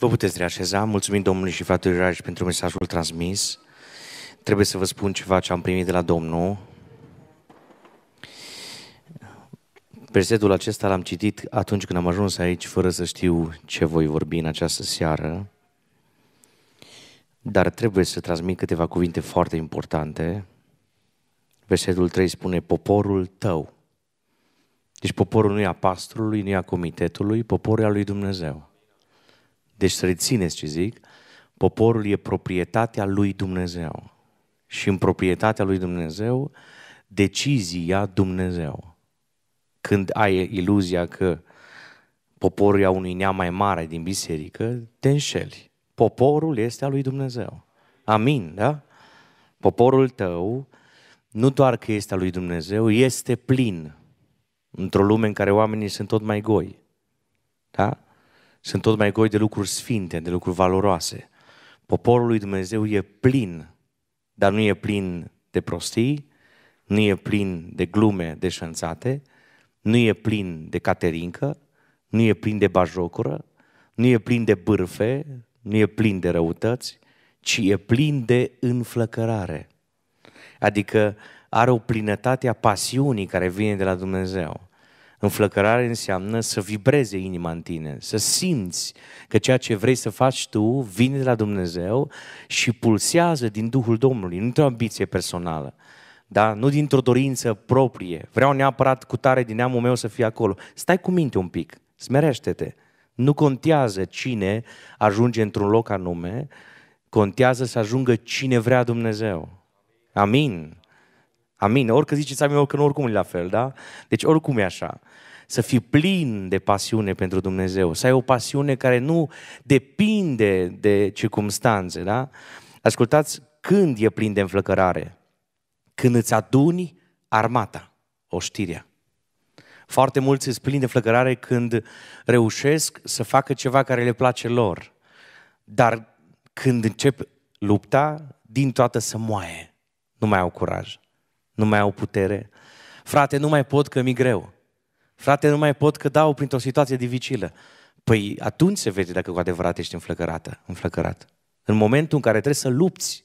Vă puteți reașeza. Mulțumim Domnului și fratelui Raj pentru mesajul transmis. Trebuie să vă spun ceva ce am primit de la Domnul. Versetul acesta l-am citit atunci când am ajuns aici, fără să știu ce voi vorbi în această seară. Dar trebuie să transmit câteva cuvinte foarte importante. Versetul 3 spune, poporul tău. Deci poporul nu e a pastorului, nu e a comitetului, poporul e a lui Dumnezeu. Deci să rețineți ce zic, poporul e proprietatea lui Dumnezeu. Și în proprietatea lui Dumnezeu, decizia Dumnezeu. Când ai iluzia că poporul e a unui neam mai mare din biserică, te înșeli. Poporul este a lui Dumnezeu. Amin, da? Poporul tău nu doar că este a lui Dumnezeu, este plin într-o lume în care oamenii sunt tot mai goi. Da? sunt tot mai goi de lucruri sfinte, de lucruri valoroase. Poporul lui Dumnezeu e plin, dar nu e plin de prostii, nu e plin de glume deșanțate, nu e plin de caterincă, nu e plin de bajocură, nu e plin de bârfe, nu e plin de răutăți, ci e plin de înflăcărare. Adică are o plinătate a pasiunii care vine de la Dumnezeu. Înflăcărare înseamnă să vibreze inima în tine, să simți că ceea ce vrei să faci tu vine de la Dumnezeu și pulsează din Duhul Domnului, nu dintr-o ambiție personală, da? nu dintr-o dorință proprie. Vreau neapărat cu tare din neamul meu să fie acolo. Stai cu minte un pic, smerește-te. Nu contează cine ajunge într-un loc anume, contează să ajungă cine vrea Dumnezeu. Amin. Amin. Oricât ziceți amin, că nu oricum e la fel, da? Deci oricum e așa. Să fii plin de pasiune pentru Dumnezeu. Să ai o pasiune care nu depinde de circumstanțe, da? Ascultați când e plin de înflăcărare. Când îți aduni armata, oștirea. Foarte mulți îți plin de flăcărare când reușesc să facă ceva care le place lor. Dar când încep lupta, din toată să moaie. Nu mai au curaj nu mai au putere. Frate, nu mai pot că mi greu. Frate, nu mai pot că dau printr-o situație dificilă. Păi atunci se vede dacă cu adevărat ești înflăcărată, înflăcărat. În momentul în care trebuie să lupți.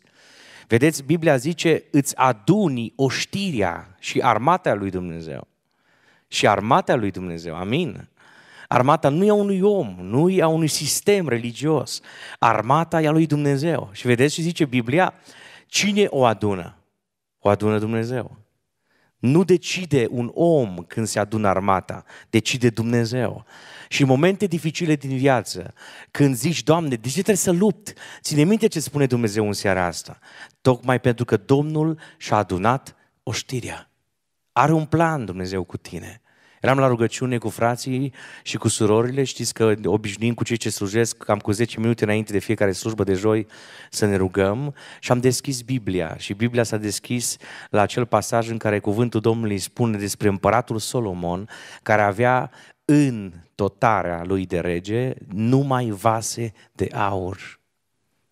Vedeți, Biblia zice, îți aduni oștirea și armata lui Dumnezeu. Și armata lui Dumnezeu, amin? Armata nu e a unui om, nu e a unui sistem religios. Armata e a lui Dumnezeu. Și vedeți ce zice Biblia? Cine o adună? o adună Dumnezeu. Nu decide un om când se adună armata, decide Dumnezeu. Și în momente dificile din viață, când zici, Doamne, de ce trebuie să lupt? Ține minte ce spune Dumnezeu în seara asta. Tocmai pentru că Domnul și-a adunat oștirea. Are un plan Dumnezeu cu tine. Eram la rugăciune cu frații și cu surorile, știți că obișnuim cu cei ce slujesc cam cu 10 minute înainte de fiecare slujbă de joi să ne rugăm și am deschis Biblia și Biblia s-a deschis la acel pasaj în care cuvântul Domnului spune despre împăratul Solomon care avea în totarea lui de rege numai vase de aur.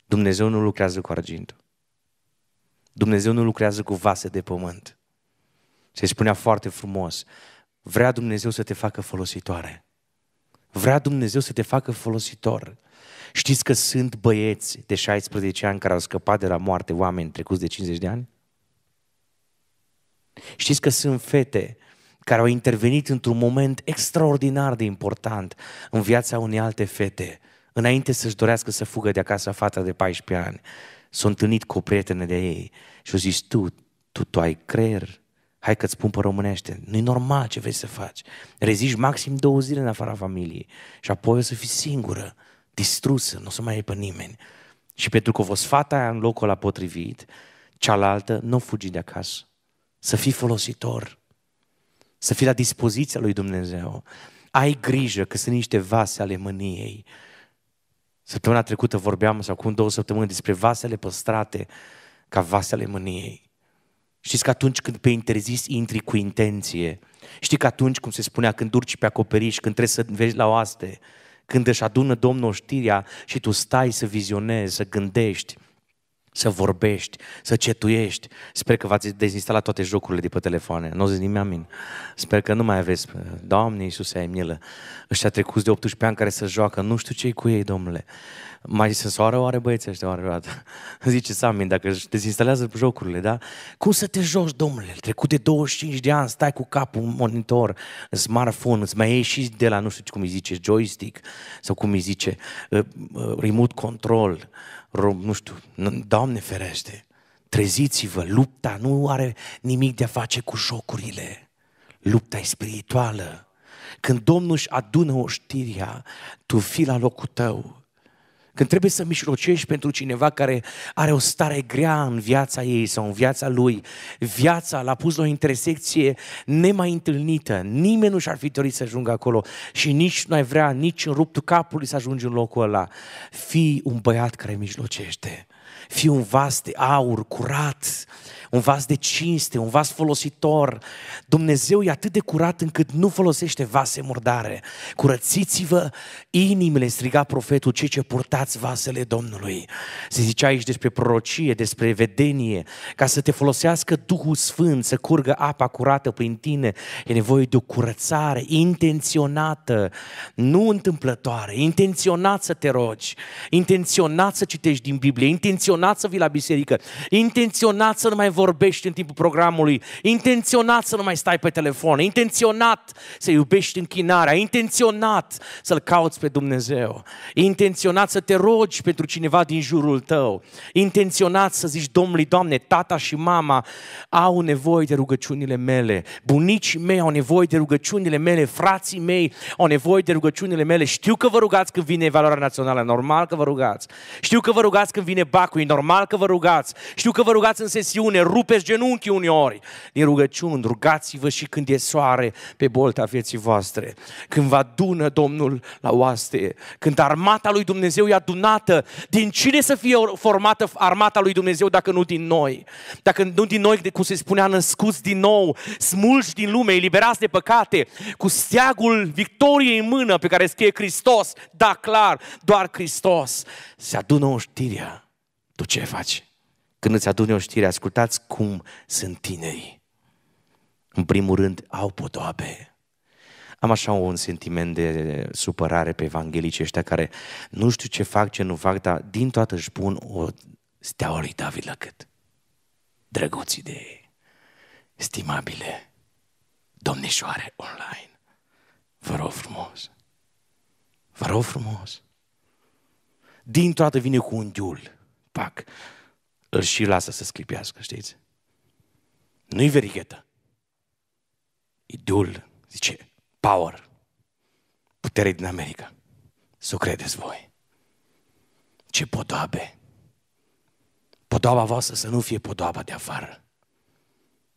Dumnezeu nu lucrează cu argint. Dumnezeu nu lucrează cu vase de pământ. Se spunea foarte frumos, Vrea Dumnezeu să te facă folositoare. Vrea Dumnezeu să te facă folositor. Știți că sunt băieți de 16 ani care au scăpat de la moarte oameni trecuți de 50 de ani? Știți că sunt fete care au intervenit într-un moment extraordinar de important în viața unei alte fete, înainte să-și dorească să fugă de acasă fata de 14 ani. S-au întâlnit cu o prietenă de ei și au zis, tu, tu, tu ai creier hai că-ți spun pe românește, nu e normal ce vrei să faci. Reziști maxim două zile în afara familiei și apoi o să fii singură, distrusă, nu o să mai ai pe nimeni. Și pentru că o fost fata aia în locul la potrivit, cealaltă nu fugi de acasă. Să fii folositor, să fii la dispoziția lui Dumnezeu. Ai grijă că sunt niște vase ale mâniei. Săptămâna trecută vorbeam, sau acum două săptămâni, despre vasele păstrate ca vasele mâniei. Știți că atunci când pe interzis intri cu intenție, știi că atunci, cum se spunea, când urci pe acoperiș, când trebuie să vezi la oaste, când își adună Domnul știrea și tu stai să vizionezi, să gândești, să vorbești, să cetuiești. Sper că v-ați dezinstalat toate jocurile de pe telefoane. Nu o zic nimeni amin. Sper că nu mai aveți. Doamne Iisuse, ai milă. Ăștia trecuți de 18 ani care să joacă. Nu știu ce cu ei, domnule. Mai se soară oare băieții ăștia vreodată? Zice Samin, dacă își dezinstalează jocurile, da? Cum să te joci, domnule? Trecut de 25 de ani, stai cu capul în monitor, în smartphone, îți mai ieși de la, nu știu cum îi zice, joystick sau cum îi zice, uh, uh, remote control, nu știu, Doamne ferește. Treziți-vă, lupta nu are nimic de a face cu jocurile. Lupta e spirituală. Când Domnul își adună oștiria, tu fii la locul tău când trebuie să mișlocești pentru cineva care are o stare grea în viața ei sau în viața lui, viața l-a pus la o intersecție nemai întâlnită, nimeni nu și-ar fi dorit să ajungă acolo și nici nu ai vrea, nici în ruptul capului să ajungi în locul ăla. Fii un băiat care mișlocește. Fii un vas de aur curat, un vas de cinste, un vas folositor. Dumnezeu e atât de curat încât nu folosește vase murdare. Curățiți-vă inimile, striga profetul, cei ce purtați vasele Domnului. Se zicea aici despre prorocie, despre vedenie, ca să te folosească Duhul Sfânt, să curgă apa curată prin tine. E nevoie de o curățare intenționată, nu întâmplătoare, intenționat să te rogi, intenționat să citești din Biblie, intenționat intenționat să vii la biserică, intenționat să nu mai vorbești în timpul programului, intenționat să nu mai stai pe telefon, intenționat să iubești închinarea, intenționat să-L cauți pe Dumnezeu, intenționat să te rogi pentru cineva din jurul tău, intenționat să zici, Domnului, Doamne, tata și mama au nevoie de rugăciunile mele, bunicii mei au nevoie de rugăciunile mele, frații mei au nevoie de rugăciunile mele, știu că vă rugați când vine valoarea națională, normal că vă rugați, știu că vă rugați când vine bacul, lui, normal că vă rugați. Știu că vă rugați în sesiune, rupeți genunchii uneori. Din rugăciuni, rugați-vă și când e soare pe bolta vieții voastre. Când vă adună Domnul la oaste, când armata lui Dumnezeu e adunată, din cine să fie formată armata lui Dumnezeu dacă nu din noi? Dacă nu din noi, cum se spunea, născuți din nou, smulși din lume, eliberați de păcate, cu steagul victoriei în mână pe care scrie Hristos, da clar, doar Hristos, se adună oștirea tu ce faci? Când îți adune o știre, ascultați cum sunt tinerii. În primul rând, au podoabe. Am așa un sentiment de supărare pe evanghelicii ăștia care nu știu ce fac, ce nu fac, dar din toată își pun o steaua lui David la cât. Drăguți de stimabile, domnișoare online, vă rog frumos, vă rog frumos. Din toată vine cu un diul pac, îl și lasă să sclipească, știți? Nu-i verighetă. Idul, zice, power, putere din America. Să o credeți voi. Ce podoabe! Podoaba voastră să nu fie podoaba de afară,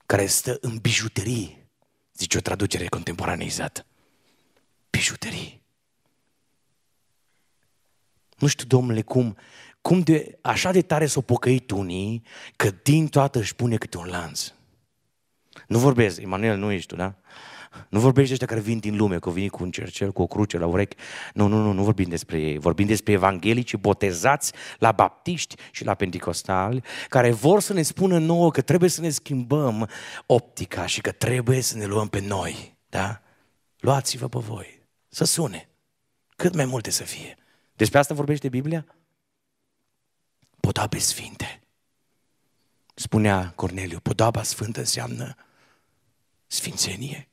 care stă în bijuterii, zice o traducere contemporaneizată. Bijuterii. Nu știu, domnule, cum cum de, așa de tare s-au pocăit unii, că din toată își pune câte un lanț. Nu vorbesc, Emanuel, nu ești tu, da? Nu vorbești de ăștia care vin din lume, că vin cu un cercel, cu o cruce la urechi. Nu, nu, nu, nu vorbim despre ei. Vorbim despre evanghelici botezați la baptiști și la pentecostali, care vor să ne spună nouă că trebuie să ne schimbăm optica și că trebuie să ne luăm pe noi. Da? Luați-vă pe voi. Să sune. Cât mai multe să fie. Despre asta vorbește Biblia? podabe sfinte. Spunea Corneliu, podaba sfântă înseamnă sfințenie.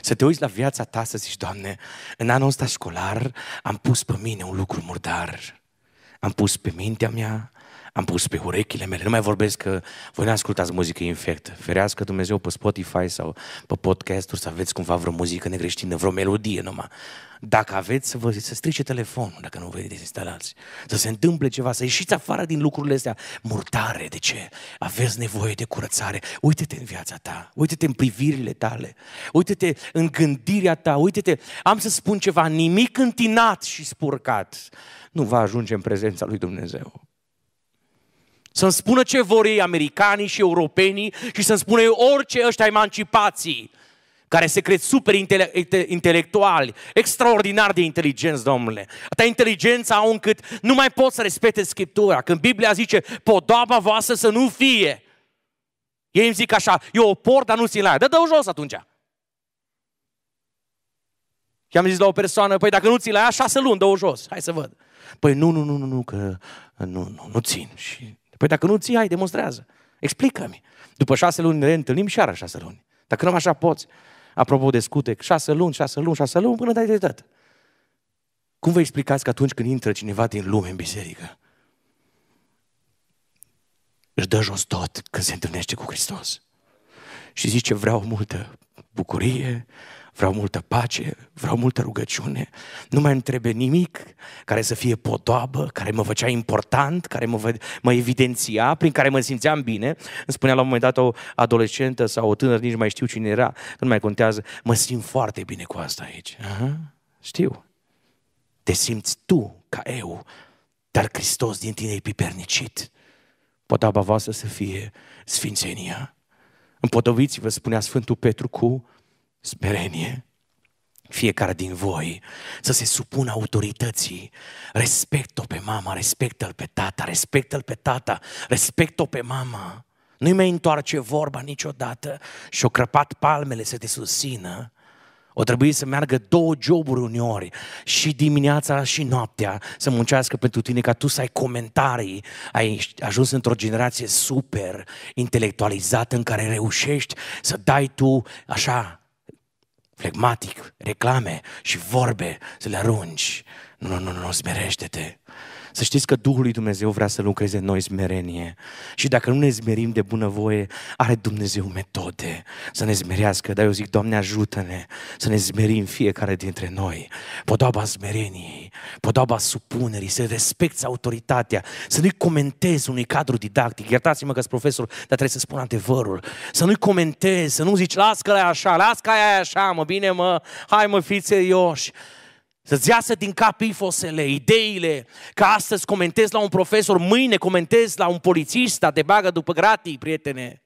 Să te uiți la viața ta să zici, Doamne, în anul ăsta școlar am pus pe mine un lucru murdar. Am pus pe mintea mea, am pus pe urechile mele, nu mai vorbesc că voi nu ascultați muzică infectă. Ferească Dumnezeu pe Spotify sau pe podcasturi să aveți cumva vreo muzică negreștină, vreo melodie numai. Dacă aveți, să vă să strice telefonul, dacă nu vă dezinstalați. Să se întâmple ceva, să ieșiți afară din lucrurile astea. Murtare, de ce? Aveți nevoie de curățare. Uite-te în viața ta, uite-te în privirile tale, uite-te în gândirea ta, uite-te. Am să spun ceva, nimic întinat și spurcat nu va ajunge în prezența lui Dumnezeu. Să-mi spună ce vor ei americanii și europenii și să-mi spună eu orice ăștia emancipații care se cred super intele- intelectuali, extraordinar de inteligenți, domnule. Atâta inteligența au încât nu mai pot să respecte Scriptura. Când Biblia zice, podoaba voastră să nu fie. Ei îmi zic așa, eu o port, dar nu țin la ea. Dă-o jos atunci. Și am zis la o persoană, păi dacă nu țin la ea, șase luni, dă-o jos. Hai să văd. Păi nu, nu, nu, nu, nu, că nu, nu, nu țin. Și Păi dacă nu ții, hai, demonstrează. Explică-mi. După șase luni ne întâlnim și iară șase luni. Dacă nu așa poți. Apropo de scutec, șase luni, șase luni, șase luni, până dai de tot. Cum vă explicați că atunci când intră cineva din lume în biserică, își dă jos tot când se întâlnește cu Hristos? Și zice, vreau multă bucurie, vreau multă pace, vreau multă rugăciune, nu mai îmi trebuie nimic care să fie podoabă, care mă făcea important, care mă, mă evidenția, prin care mă simțeam bine. Îmi spunea la un moment dat o adolescentă sau o tânără, nici mai știu cine era, nu mai contează, mă simt foarte bine cu asta aici. Aha, știu. Te simți tu ca eu, dar Hristos din tine e pipernicit. Podoaba voastră să fie sfințenia. Împodobiți-vă, spunea Sfântul Petru, cu smerenie. Fiecare din voi să se supună autorității. Respectă-o pe mama, respectă-l pe tata, respectă-l pe tata, respectă-o pe mama. Nu-i mai întoarce vorba niciodată și o crăpat palmele să te susțină. O trebuie să meargă două joburi uneori, și dimineața și noaptea, să muncească pentru tine ca tu să ai comentarii. Ai ajuns într-o generație super intelectualizată în care reușești să dai tu așa flegmatic, reclame și vorbe, să le arunci. Nu, nu, nu, nu, smerește-te. Să știți că Duhul lui Dumnezeu vrea să lucreze în noi smerenie. Și dacă nu ne zmerim de bunăvoie, are Dumnezeu metode să ne zmerească. Dar eu zic, Doamne, ajută-ne să ne zmerim fiecare dintre noi. Podoaba smereniei, podoaba supunerii, să respecti autoritatea, să nu-i comentezi unui cadru didactic. Iertați-mă că sunt profesor, dar trebuie să spun adevărul. Să nu-i comentezi, să nu zici, las că e așa, las că e așa, mă, bine mă, hai mă, fiți serioși. Să-ți iasă din cap ifosele, ideile, că astăzi comentezi la un profesor, mâine comentezi la un polițist, te bagă după gratii, prietene.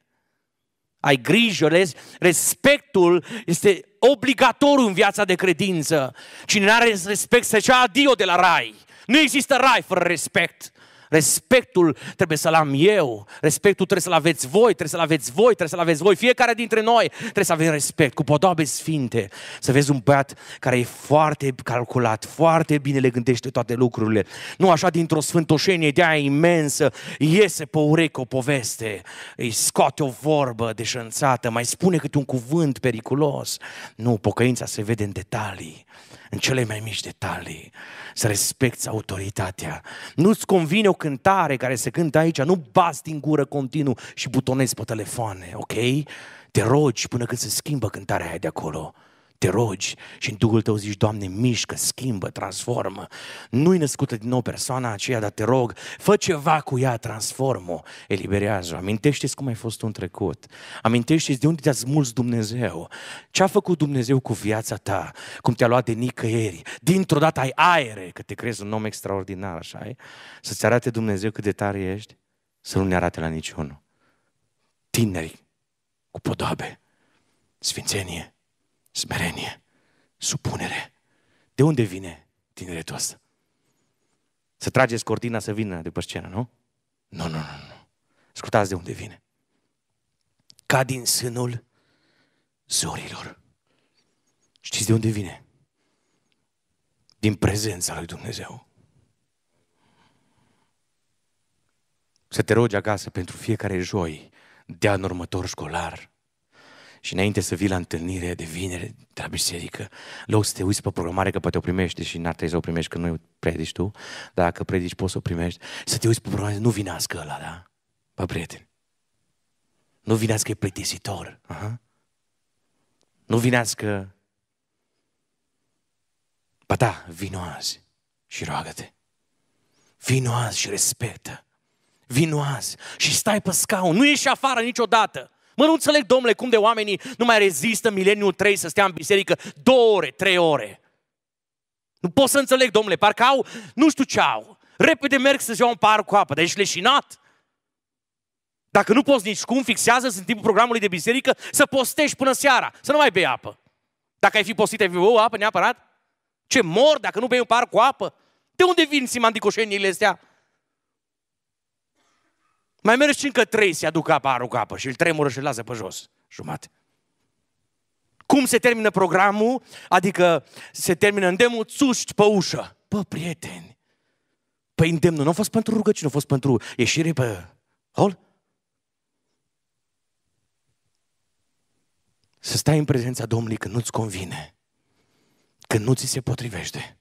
Ai grijă, respectul este obligatoriu în viața de credință. Cine nu are respect se și adio de la rai. Nu există rai fără respect. Respectul trebuie să-l am eu, respectul trebuie să-l aveți voi, trebuie să-l aveți voi, trebuie să-l aveți voi. Fiecare dintre noi trebuie să avem respect, cu podoabe sfinte. Să vezi un băiat care e foarte calculat, foarte bine le gândește toate lucrurile. Nu așa dintr-o sfântoșenie de aia imensă, iese pe urec o poveste, îi scoate o vorbă deșănțată, mai spune câte un cuvânt periculos. Nu, pocăința se vede în detalii în cele mai mici detalii, să respecti autoritatea. Nu-ți convine o cântare care se cântă aici, nu bați din gură continuu și butonezi pe telefoane, ok? Te rogi până când se schimbă cântarea aia de acolo te rogi și în Duhul tău zici, Doamne, mișcă, schimbă, transformă. Nu-i născută din nou persoana aceea, dar te rog, fă ceva cu ea, transformă eliberează-o. Amintește-ți cum ai fost în trecut. Amintește-ți de unde te-a smuls Dumnezeu. Ce a făcut Dumnezeu cu viața ta, cum te-a luat de nicăieri. Dintr-o dată ai aere, că te crezi un om extraordinar, așa e? Să-ți arate Dumnezeu cât de tare ești, să nu ne arate la niciunul. Tineri cu podoabe, sfințenie, smerenie, supunere. De unde vine tineretul ăsta? Să trageți cortina să vină de pe scenă, nu? Nu, nu, nu, nu. Ascultați de unde vine. Ca din sânul zorilor. Știți de unde vine? Din prezența lui Dumnezeu. Să te rogi acasă pentru fiecare joi de anul următor școlar și înainte să vii la întâlnire de vineri de la biserică, loc să te uiți pe programare, că poate o primești și n-ar trebui să o primești, că nu predici tu, dar dacă predici poți să o primești, să te uiți pe programare, nu vinească ăla, da? Bă, prieteni, nu vinească e plictisitor. Aha. Nu vinească Ba da, vino azi și roagă-te. Vino azi și respectă. Vino azi și stai pe scaun. Nu ieși afară niciodată. Mă, nu înțeleg, domnule, cum de oamenii nu mai rezistă mileniul 3 să stea în biserică două ore, trei ore. Nu pot să înțeleg, domnule, parcă au, nu știu ce au. Repede merg să-și iau un par cu apă, dar ești leșinat. Dacă nu poți nici cum, fixează în timpul programului de biserică să postești până seara, să nu mai bei apă. Dacă ai fi postit, ai fi apă neapărat? Ce mor dacă nu bei un par cu apă? De unde vin simandicoșenile astea? Mai merge și încă trei, se aducă apa, aruncă apă și îl tremură și îl lasă pe jos, jumate. Cum se termină programul? Adică se termină îndemnul, țuști pe ușă. Pă, prieteni, pe păi îndemnul nu a fost pentru rugăciune, a fost pentru ieșire pe hol? Să stai în prezența Domnului când nu-ți convine, când nu ți se potrivește,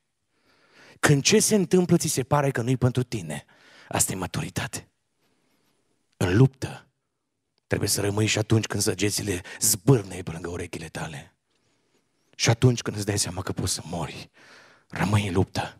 când ce se întâmplă ți se pare că nu-i pentru tine. Asta e maturitate în luptă, trebuie să rămâi și atunci când săgețile zbârne pe lângă urechile tale. Și atunci când îți dai seama că poți să mori, rămâi în luptă.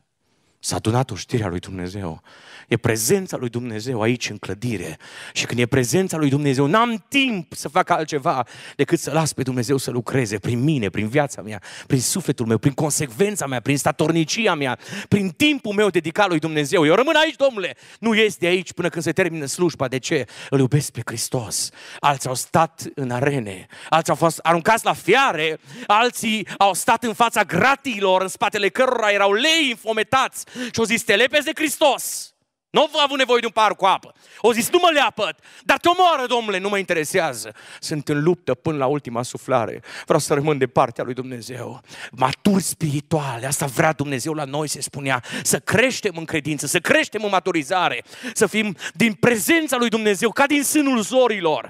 S-a adunat o știrea lui Dumnezeu. E prezența lui Dumnezeu aici în clădire. Și când e prezența lui Dumnezeu, n-am timp să fac altceva decât să las pe Dumnezeu să lucreze prin mine, prin viața mea, prin sufletul meu, prin consecvența mea, prin statornicia mea, prin timpul meu dedicat lui Dumnezeu. Eu rămân aici, domnule, nu ies de aici până când se termină slujba. De ce? Îl iubesc pe Hristos. Alții au stat în arene, alții au fost aruncați la fiare, alții au stat în fața gratiilor, în spatele cărora erau lei înfometați, și o zis, te lepezi de Hristos. Nu a avut nevoie de un par cu apă. O zis, nu mă leapăt, dar te omoară, domnule, nu mă interesează. Sunt în luptă până la ultima suflare. Vreau să rămân de partea lui Dumnezeu. Matur spirituale, asta vrea Dumnezeu la noi, se spunea, să creștem în credință, să creștem în maturizare, să fim din prezența lui Dumnezeu, ca din sânul zorilor.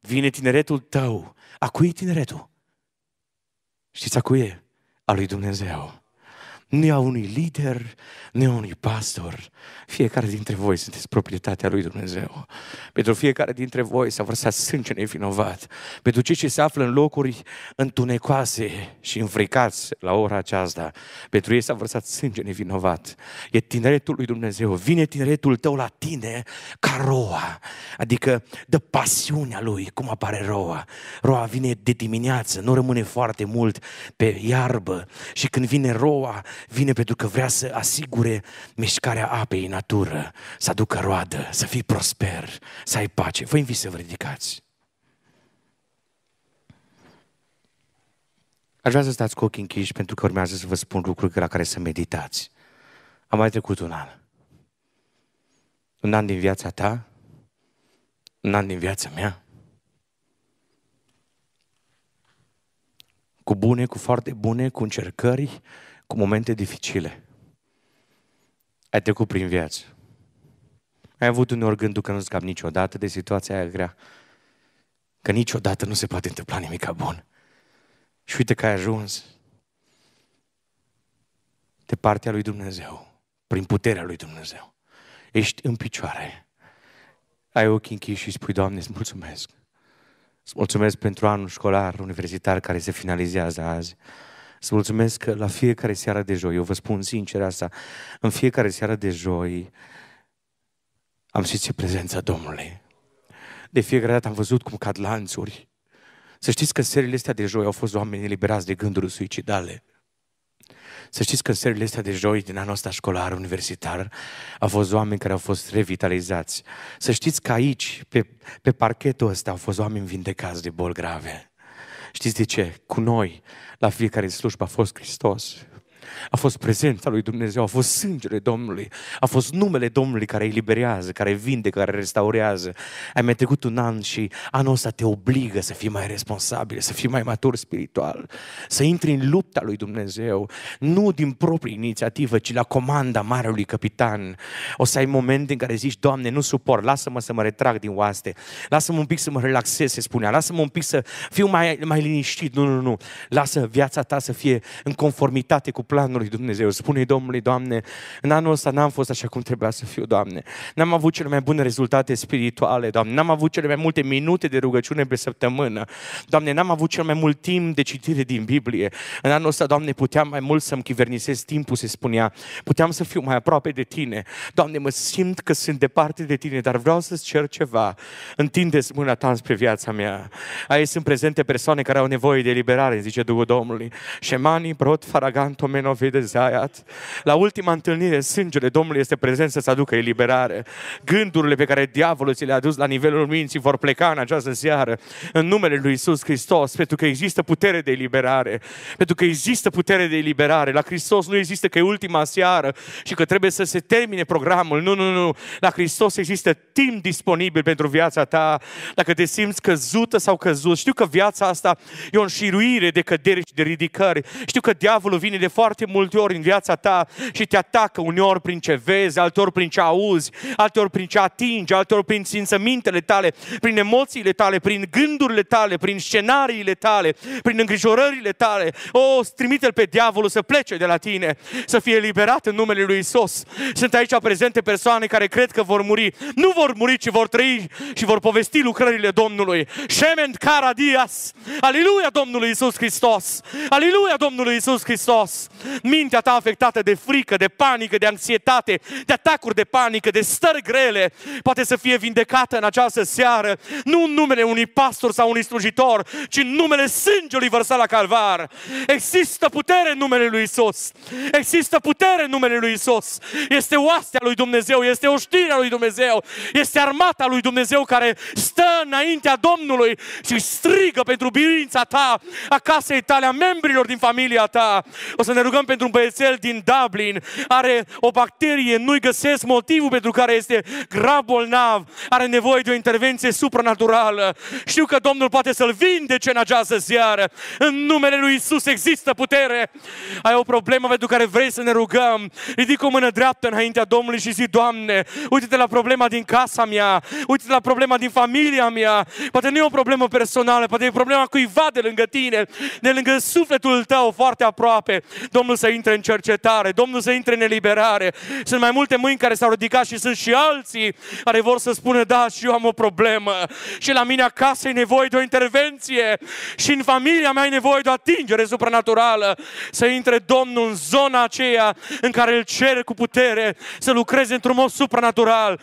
Vine tineretul tău. A cui tineretul? Știți a cui e? A lui Dumnezeu nu e a unui lider, nu e a unui pastor. Fiecare dintre voi sunteți proprietatea lui Dumnezeu. Pentru fiecare dintre voi s-a vărsat sânge nevinovat. Pentru cei ce se află în locuri întunecoase și înfricați la ora aceasta, pentru ei s-a vărsat sânge nevinovat. E tineretul lui Dumnezeu. Vine tineretul tău la tine ca roa, adică de pasiunea lui, cum apare roa. Roa vine de dimineață, nu rămâne foarte mult pe iarbă și când vine roa, vine pentru că vrea să asigure mișcarea apei în natură, să aducă roadă, să fii prosper, să ai pace. Vă invit să vă ridicați. Aș vrea să stați cu ochii închiși pentru că urmează să vă spun lucruri la care să meditați. Am mai trecut un an. Un an din viața ta, un an din viața mea. Cu bune, cu foarte bune, cu încercări, cu momente dificile. Ai trecut prin viață. Ai avut uneori gândul că nu scap niciodată de situația aia grea. Că niciodată nu se poate întâmpla nimic bun. Și uite că ai ajuns de partea lui Dumnezeu, prin puterea lui Dumnezeu. Ești în picioare. Ai ochii închiși și spui, Doamne, îți mulțumesc. Îți mulțumesc pentru anul școlar, universitar care se finalizează azi să mulțumesc că la fiecare seară de joi, eu vă spun sincer asta, în fiecare seară de joi am simțit prezența Domnului. De fiecare dată am văzut cum cad lanțuri. Să știți că serile astea de joi au fost oameni eliberați de gânduri suicidale. Să știți că în serile astea de joi din anul ăsta școlar, universitar, au fost oameni care au fost revitalizați. Să știți că aici, pe, pe parchetul ăsta, au fost oameni vindecați de boli grave. Știți de ce? Cu noi, la fiecare slujbă a fost Hristos. A fost prezența lui Dumnezeu, a fost sângele Domnului, a fost numele Domnului care eliberează, care vinde, care restaurează. Ai mai trecut un an și anul ăsta te obligă să fii mai responsabil, să fii mai matur spiritual, să intri în lupta lui Dumnezeu, nu din proprie inițiativă, ci la comanda marelui capitan. O să ai momente în care zici, Doamne, nu suport, lasă-mă să mă retrag din oaste, lasă-mă un pic să mă relaxez, se spunea, lasă-mă un pic să fiu mai, mai liniștit, nu, nu, nu, lasă viața ta să fie în conformitate cu planul lui Dumnezeu. Spune-i Domnului, Doamne, în anul ăsta n-am fost așa cum trebuia să fiu, Doamne. N-am avut cele mai bune rezultate spirituale, Doamne. N-am avut cele mai multe minute de rugăciune pe săptămână. Doamne, n-am avut cel mai mult timp de citire din Biblie. În anul ăsta, Doamne, puteam mai mult să-mi chivernisez timpul, se spunea. Puteam să fiu mai aproape de Tine. Doamne, mă simt că sunt departe de Tine, dar vreau să-ți cer ceva. Întindeți mâna Ta spre viața mea. Aici sunt prezente persoane care au nevoie de eliberare, zice Duhul Domnului. Șemanii, Brod, faragant, Tomen, oameni au fi dezaiat. La ultima întâlnire, sângele Domnului este prezent să se aducă eliberare. Gândurile pe care diavolul ți le-a adus la nivelul minții vor pleca în această seară, în numele Lui Isus Hristos, pentru că există putere de eliberare. Pentru că există putere de eliberare. La Hristos nu există că e ultima seară și că trebuie să se termine programul. Nu, nu, nu. La Hristos există timp disponibil pentru viața ta. Dacă te simți căzută sau căzut, știu că viața asta e o înșiruire de căderi și de ridicări. Știu că diavolul vine de foarte foarte multe ori în viața ta și te atacă uneori prin ce vezi, alteori prin ce auzi, alteori prin ce atingi, alteori prin simțămintele tale, prin emoțiile tale, prin gândurile tale, prin scenariile tale, prin îngrijorările tale. O, trimite-l pe diavolul să plece de la tine, să fie eliberat în numele lui Isus. Sunt aici prezente persoane care cred că vor muri. Nu vor muri, ci vor trăi și vor povesti lucrările Domnului. Shemend Caradias! Aleluia Domnului Isus Hristos! Aleluia Domnului Isus Hristos! mintea ta afectată de frică, de panică, de anxietate, de atacuri de panică, de stări grele, poate să fie vindecată în această seară, nu în numele unui pastor sau unui slujitor, ci în numele sângelui vărsat la calvar. Există putere în numele lui Isus. Există putere în numele lui Isus. Este oastea lui Dumnezeu, este oștirea lui Dumnezeu, este armata lui Dumnezeu care stă înaintea Domnului și strigă pentru birința ta, a casei tale, a membrilor din familia ta. O să ne rugăm rugăm pentru un băiețel din Dublin, are o bacterie, nu-i găsesc motivul pentru care este grav bolnav, are nevoie de o intervenție supranaturală. Știu că Domnul poate să-l vindece în această seară. În numele lui Isus există putere. Ai o problemă pentru care vrei să ne rugăm. Ridic o mână dreaptă înaintea Domnului și zic Doamne, uite-te la problema din casa mea, uite-te la problema din familia mea. Poate nu e o problemă personală, poate e problema cuiva de lângă tine, de lângă sufletul tău foarte aproape. Domnul Domnul să intre în cercetare, Domnul să intre în eliberare. Sunt mai multe mâini care s-au ridicat și sunt și alții care vor să spună, da, și eu am o problemă și la mine acasă e nevoie de o intervenție și în familia mea e nevoie de o atingere supranaturală. Să intre Domnul în zona aceea în care îl cere cu putere să lucreze într-un mod supranatural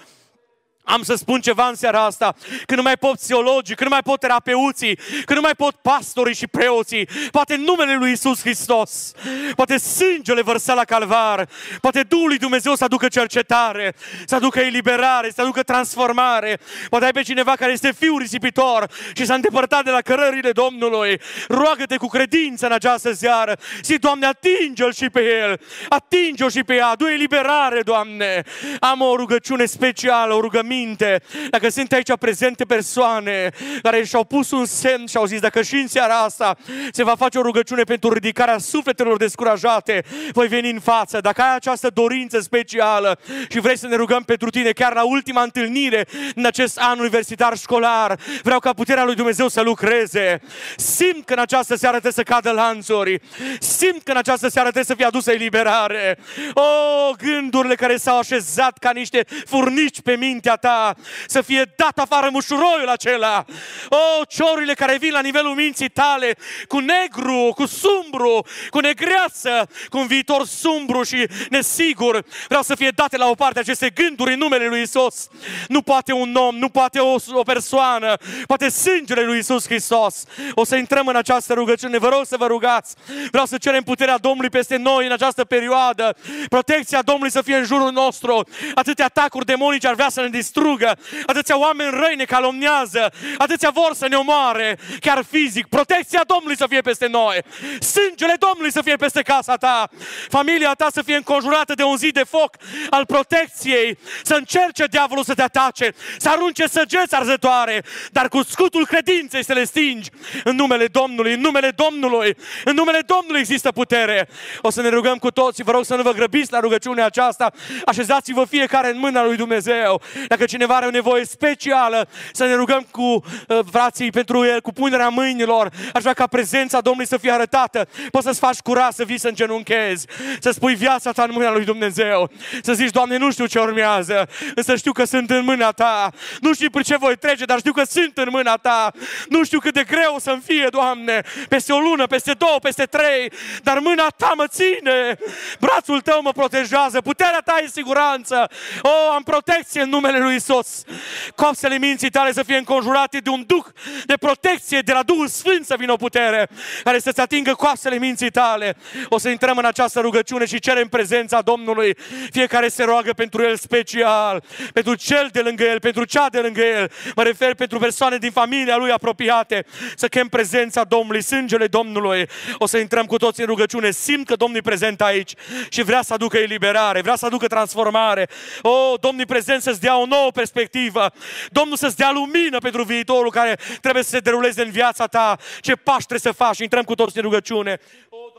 am să spun ceva în seara asta, că nu mai pot psihologii, că nu mai pot terapeuții, că nu mai pot pastorii și preoții, poate numele lui Isus Hristos, poate sângele vărsat la calvar, poate Duhul lui Dumnezeu să aducă cercetare, să aducă eliberare, să aducă transformare, poate ai pe cineva care este fiul risipitor și s-a îndepărtat de la cărările Domnului, roagă-te cu credință în această seară, zi, Doamne, atinge-l și pe el, atinge-o și pe ea, adu eliberare, Doamne, am o rugăciune specială, o rugăminte minte, dacă sunt aici prezente persoane care și-au pus un semn și au zis, dacă și în seara asta se va face o rugăciune pentru ridicarea sufletelor descurajate, voi veni în față. Dacă ai această dorință specială și vrei să ne rugăm pentru tine, chiar la ultima întâlnire în acest an universitar școlar, vreau ca puterea lui Dumnezeu să lucreze. Simt că în această seară trebuie să cadă lanțuri. Simt că în această seară trebuie să fie adusă eliberare. O, oh, gândurile care s-au așezat ca niște furnici pe mintea ta, ta, să fie dat afară mușuroiul acela. O, ciorile care vin la nivelul minții tale, cu negru, cu sumbru, cu negreață, cu un viitor sumbru și nesigur, vreau să fie date la o parte aceste gânduri în numele lui Isus. Nu poate un om, nu poate o, o persoană, poate sângele lui Isus Hristos. O să intrăm în această rugăciune. Vă rog să vă rugați. Vreau să cerem puterea Domnului peste noi în această perioadă. Protecția Domnului să fie în jurul nostru. Atâtea atacuri demonice ar vrea să ne distrugă distrugă, atâția oameni ne calomnează, atâția vor să ne omoare, chiar fizic. Protecția Domnului să fie peste noi, sângele Domnului să fie peste casa ta, familia ta să fie înconjurată de un zid de foc al protecției, să încerce diavolul să te atace, să arunce săgeți arzătoare, dar cu scutul credinței să le stingi în numele Domnului, în numele Domnului, în numele Domnului există putere. O să ne rugăm cu toții, vă rog să nu vă grăbiți la rugăciunea aceasta, așezați-vă fiecare în mâna lui Dumnezeu. Dacă dacă cineva are o nevoie specială, să ne rugăm cu uh, frații pentru el, cu punerea mâinilor. Aș vrea ca prezența Domnului să fie arătată. Poți să-ți faci curat să vii să îngenunchezi, să spui viața ta în mâna lui Dumnezeu. Să zici, Doamne, nu știu ce urmează, însă știu că sunt în mâna ta. Nu știu prin ce voi trece, dar știu că sunt în mâna ta. Nu știu cât de greu să-mi fie, Doamne, peste o lună, peste două, peste trei, dar mâna ta mă ține, brațul tău mă protejează, puterea ta e siguranță. O, am protecție în numele lui lui Isus. Coapsele minții tale să fie înconjurate de un duh de protecție, de la Duhul Sfânt să vină o putere care să-ți atingă coapsele minții tale. O să intrăm în această rugăciune și cerem prezența Domnului. Fiecare se roagă pentru el special, pentru cel de lângă el, pentru cea de lângă el. Mă refer pentru persoane din familia lui apropiate. Să chem prezența Domnului, sângele Domnului. O să intrăm cu toți în rugăciune. Simt că Domnul e prezent aici și vrea să aducă eliberare, vrea să aducă transformare. O, Domnul prezent să-ți dea o nouă nouă perspectivă. Domnul să-ți dea lumină pentru viitorul care trebuie să se deruleze în viața ta. Ce pași trebuie să faci? Intrăm cu toți în rugăciune. O,